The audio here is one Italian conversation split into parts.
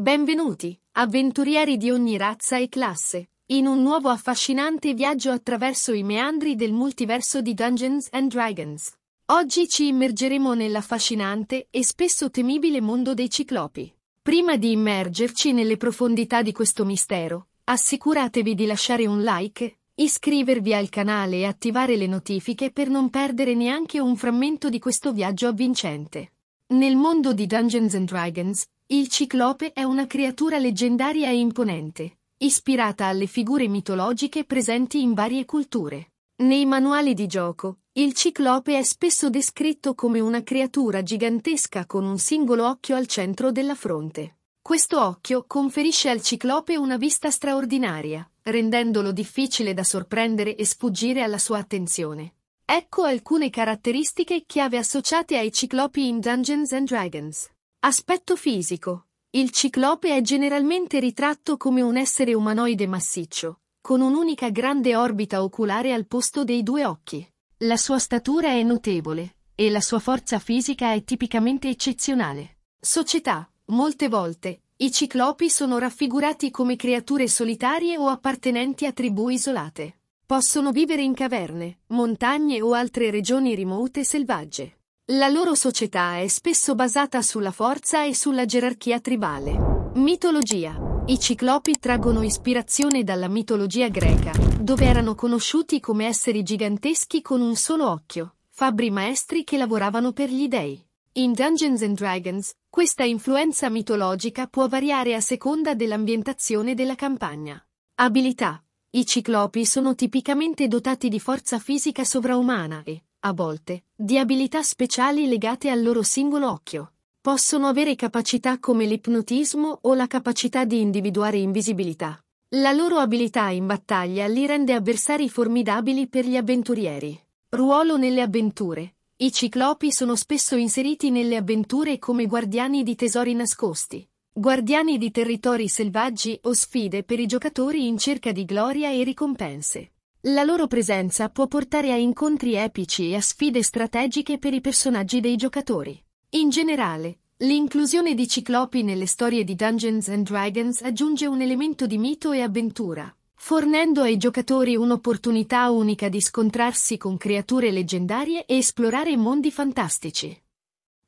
Benvenuti, avventurieri di ogni razza e classe, in un nuovo affascinante viaggio attraverso i meandri del multiverso di Dungeons and Dragons. Oggi ci immergeremo nell'affascinante e spesso temibile mondo dei ciclopi. Prima di immergerci nelle profondità di questo mistero, assicuratevi di lasciare un like, iscrivervi al canale e attivare le notifiche per non perdere neanche un frammento di questo viaggio avvincente. Nel mondo di Dungeons and Dragons, il ciclope è una creatura leggendaria e imponente, ispirata alle figure mitologiche presenti in varie culture. Nei manuali di gioco, il ciclope è spesso descritto come una creatura gigantesca con un singolo occhio al centro della fronte. Questo occhio conferisce al ciclope una vista straordinaria, rendendolo difficile da sorprendere e sfuggire alla sua attenzione. Ecco alcune caratteristiche chiave associate ai ciclopi in Dungeons and Dragons. Aspetto fisico. Il ciclope è generalmente ritratto come un essere umanoide massiccio, con un'unica grande orbita oculare al posto dei due occhi. La sua statura è notevole, e la sua forza fisica è tipicamente eccezionale. Società. Molte volte, i ciclopi sono raffigurati come creature solitarie o appartenenti a tribù isolate. Possono vivere in caverne, montagne o altre regioni remote e selvagge. La loro società è spesso basata sulla forza e sulla gerarchia tribale. Mitologia. I ciclopi traggono ispirazione dalla mitologia greca, dove erano conosciuti come esseri giganteschi con un solo occhio, fabbri maestri che lavoravano per gli dei. In Dungeons and Dragons, questa influenza mitologica può variare a seconda dell'ambientazione della campagna. Abilità. I ciclopi sono tipicamente dotati di forza fisica sovraumana e a volte, di abilità speciali legate al loro singolo occhio. Possono avere capacità come l'ipnotismo o la capacità di individuare invisibilità. La loro abilità in battaglia li rende avversari formidabili per gli avventurieri. Ruolo nelle avventure. I ciclopi sono spesso inseriti nelle avventure come guardiani di tesori nascosti, guardiani di territori selvaggi o sfide per i giocatori in cerca di gloria e ricompense. La loro presenza può portare a incontri epici e a sfide strategiche per i personaggi dei giocatori. In generale, l'inclusione di ciclopi nelle storie di Dungeons and Dragons aggiunge un elemento di mito e avventura, fornendo ai giocatori un'opportunità unica di scontrarsi con creature leggendarie e esplorare mondi fantastici.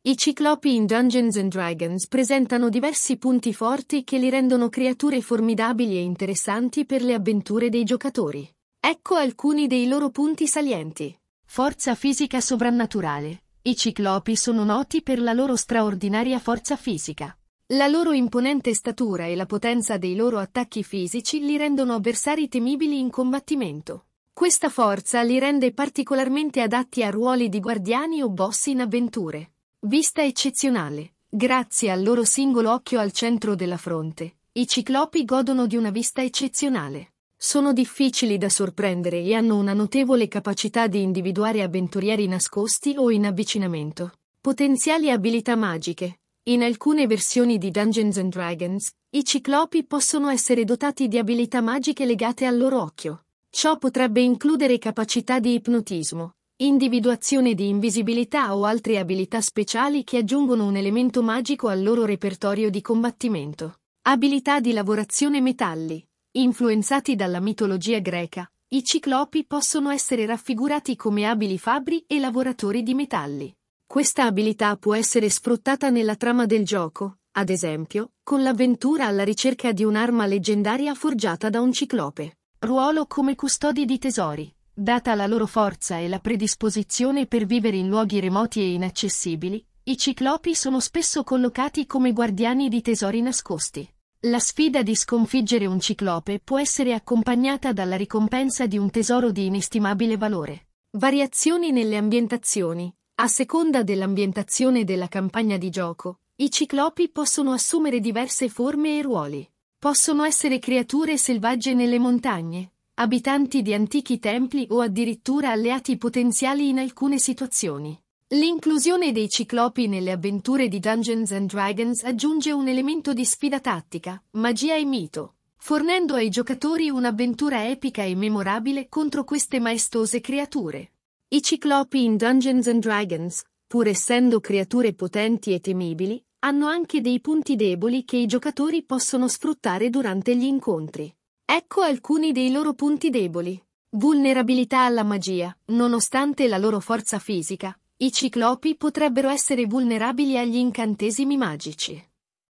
I ciclopi in Dungeons and Dragons presentano diversi punti forti che li rendono creature formidabili e interessanti per le avventure dei giocatori. Ecco alcuni dei loro punti salienti. Forza fisica sovrannaturale. I ciclopi sono noti per la loro straordinaria forza fisica. La loro imponente statura e la potenza dei loro attacchi fisici li rendono avversari temibili in combattimento. Questa forza li rende particolarmente adatti a ruoli di guardiani o boss in avventure. Vista eccezionale. Grazie al loro singolo occhio al centro della fronte, i ciclopi godono di una vista eccezionale sono difficili da sorprendere e hanno una notevole capacità di individuare avventurieri nascosti o in avvicinamento. Potenziali abilità magiche. In alcune versioni di Dungeons and Dragons, i ciclopi possono essere dotati di abilità magiche legate al loro occhio. Ciò potrebbe includere capacità di ipnotismo, individuazione di invisibilità o altre abilità speciali che aggiungono un elemento magico al loro repertorio di combattimento. Abilità di lavorazione metalli. Influenzati dalla mitologia greca, i ciclopi possono essere raffigurati come abili fabbri e lavoratori di metalli. Questa abilità può essere sfruttata nella trama del gioco, ad esempio, con l'avventura alla ricerca di un'arma leggendaria forgiata da un ciclope. Ruolo come custodi di tesori. Data la loro forza e la predisposizione per vivere in luoghi remoti e inaccessibili, i ciclopi sono spesso collocati come guardiani di tesori nascosti. La sfida di sconfiggere un ciclope può essere accompagnata dalla ricompensa di un tesoro di inestimabile valore. Variazioni nelle ambientazioni. A seconda dell'ambientazione della campagna di gioco, i ciclopi possono assumere diverse forme e ruoli. Possono essere creature selvagge nelle montagne, abitanti di antichi templi o addirittura alleati potenziali in alcune situazioni. L'inclusione dei ciclopi nelle avventure di Dungeons and Dragons aggiunge un elemento di sfida tattica, magia e mito, fornendo ai giocatori un'avventura epica e memorabile contro queste maestose creature. I ciclopi in Dungeons and Dragons, pur essendo creature potenti e temibili, hanno anche dei punti deboli che i giocatori possono sfruttare durante gli incontri. Ecco alcuni dei loro punti deboli. Vulnerabilità alla magia. Nonostante la loro forza fisica, i ciclopi potrebbero essere vulnerabili agli incantesimi magici.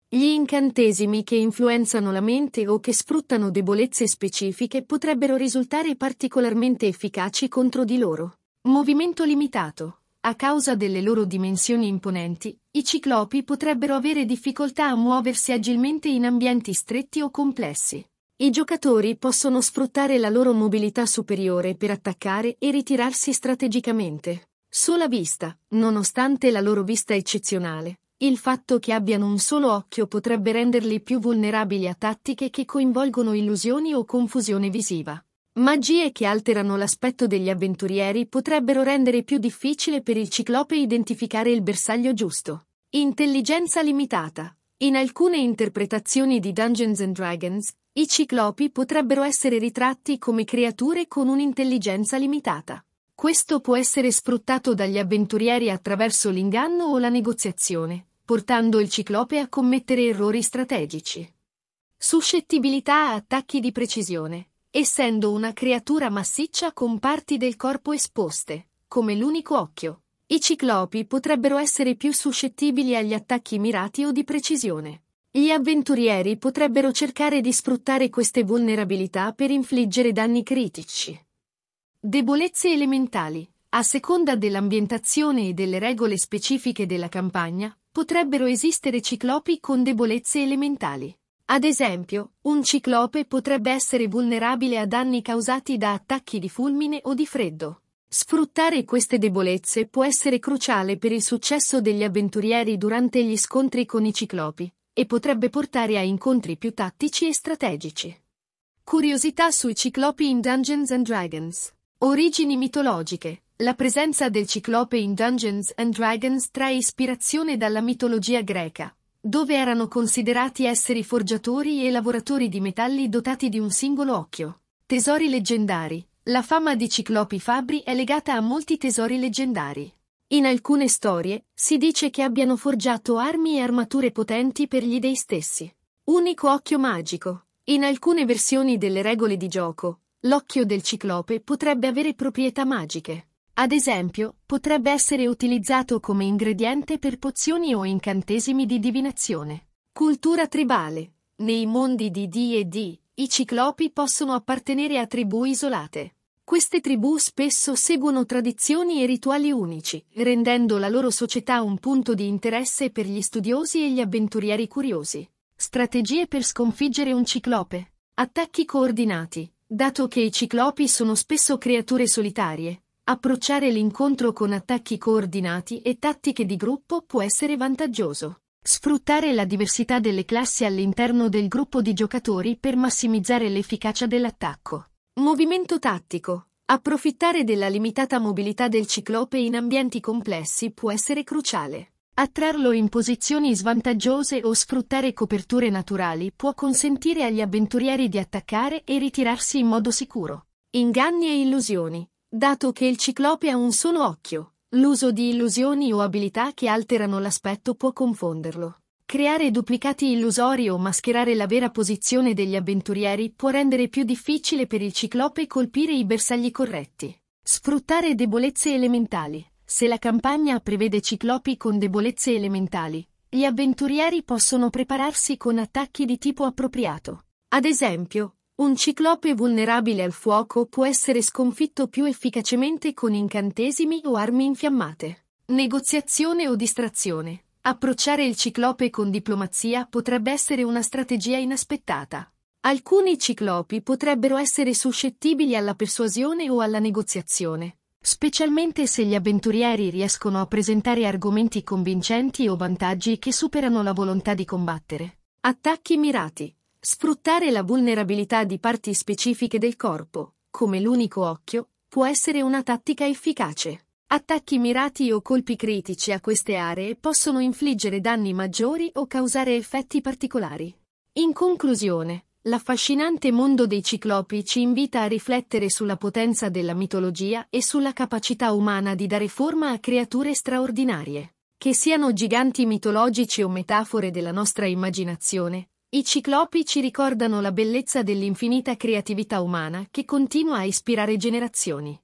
Gli incantesimi che influenzano la mente o che sfruttano debolezze specifiche potrebbero risultare particolarmente efficaci contro di loro. Movimento limitato. A causa delle loro dimensioni imponenti, i ciclopi potrebbero avere difficoltà a muoversi agilmente in ambienti stretti o complessi. I giocatori possono sfruttare la loro mobilità superiore per attaccare e ritirarsi strategicamente. Sola vista, nonostante la loro vista eccezionale, il fatto che abbiano un solo occhio potrebbe renderli più vulnerabili a tattiche che coinvolgono illusioni o confusione visiva. Magie che alterano l'aspetto degli avventurieri potrebbero rendere più difficile per il ciclope identificare il bersaglio giusto. Intelligenza limitata. In alcune interpretazioni di Dungeons Dragons, i ciclopi potrebbero essere ritratti come creature con un'intelligenza limitata. Questo può essere sfruttato dagli avventurieri attraverso l'inganno o la negoziazione, portando il ciclope a commettere errori strategici. Suscettibilità a attacchi di precisione, essendo una creatura massiccia con parti del corpo esposte, come l'unico occhio. I ciclopi potrebbero essere più suscettibili agli attacchi mirati o di precisione. Gli avventurieri potrebbero cercare di sfruttare queste vulnerabilità per infliggere danni critici. Debolezze elementali. A seconda dell'ambientazione e delle regole specifiche della campagna, potrebbero esistere ciclopi con debolezze elementali. Ad esempio, un ciclope potrebbe essere vulnerabile a danni causati da attacchi di fulmine o di freddo. Sfruttare queste debolezze può essere cruciale per il successo degli avventurieri durante gli scontri con i ciclopi, e potrebbe portare a incontri più tattici e strategici. Curiosità sui ciclopi in Dungeons and Dragons Origini mitologiche. La presenza del ciclope in Dungeons and Dragons trae ispirazione dalla mitologia greca, dove erano considerati esseri forgiatori e lavoratori di metalli dotati di un singolo occhio. Tesori leggendari. La fama di Ciclopi fabbri è legata a molti tesori leggendari. In alcune storie si dice che abbiano forgiato armi e armature potenti per gli dei stessi. Unico occhio magico. In alcune versioni delle regole di gioco, L'occhio del ciclope potrebbe avere proprietà magiche. Ad esempio, potrebbe essere utilizzato come ingrediente per pozioni o incantesimi di divinazione. Cultura tribale. Nei mondi di D&D, i ciclopi possono appartenere a tribù isolate. Queste tribù spesso seguono tradizioni e rituali unici, rendendo la loro società un punto di interesse per gli studiosi e gli avventurieri curiosi. Strategie per sconfiggere un ciclope. Attacchi coordinati. Dato che i ciclopi sono spesso creature solitarie, approcciare l'incontro con attacchi coordinati e tattiche di gruppo può essere vantaggioso. Sfruttare la diversità delle classi all'interno del gruppo di giocatori per massimizzare l'efficacia dell'attacco. Movimento tattico. Approfittare della limitata mobilità del ciclope in ambienti complessi può essere cruciale. Attrarlo in posizioni svantaggiose o sfruttare coperture naturali può consentire agli avventurieri di attaccare e ritirarsi in modo sicuro. Inganni e illusioni. Dato che il ciclope ha un solo occhio, l'uso di illusioni o abilità che alterano l'aspetto può confonderlo. Creare duplicati illusori o mascherare la vera posizione degli avventurieri può rendere più difficile per il ciclope colpire i bersagli corretti. Sfruttare debolezze elementali. Se la campagna prevede ciclopi con debolezze elementali, gli avventurieri possono prepararsi con attacchi di tipo appropriato. Ad esempio, un ciclope vulnerabile al fuoco può essere sconfitto più efficacemente con incantesimi o armi infiammate. Negoziazione o distrazione. Approcciare il ciclope con diplomazia potrebbe essere una strategia inaspettata. Alcuni ciclopi potrebbero essere suscettibili alla persuasione o alla negoziazione, specialmente se gli avventurieri riescono a presentare argomenti convincenti o vantaggi che superano la volontà di combattere. Attacchi mirati. Sfruttare la vulnerabilità di parti specifiche del corpo, come l'unico occhio, può essere una tattica efficace. Attacchi mirati o colpi critici a queste aree possono infliggere danni maggiori o causare effetti particolari. In conclusione, L'affascinante mondo dei ciclopi ci invita a riflettere sulla potenza della mitologia e sulla capacità umana di dare forma a creature straordinarie. Che siano giganti mitologici o metafore della nostra immaginazione, i ciclopi ci ricordano la bellezza dell'infinita creatività umana che continua a ispirare generazioni.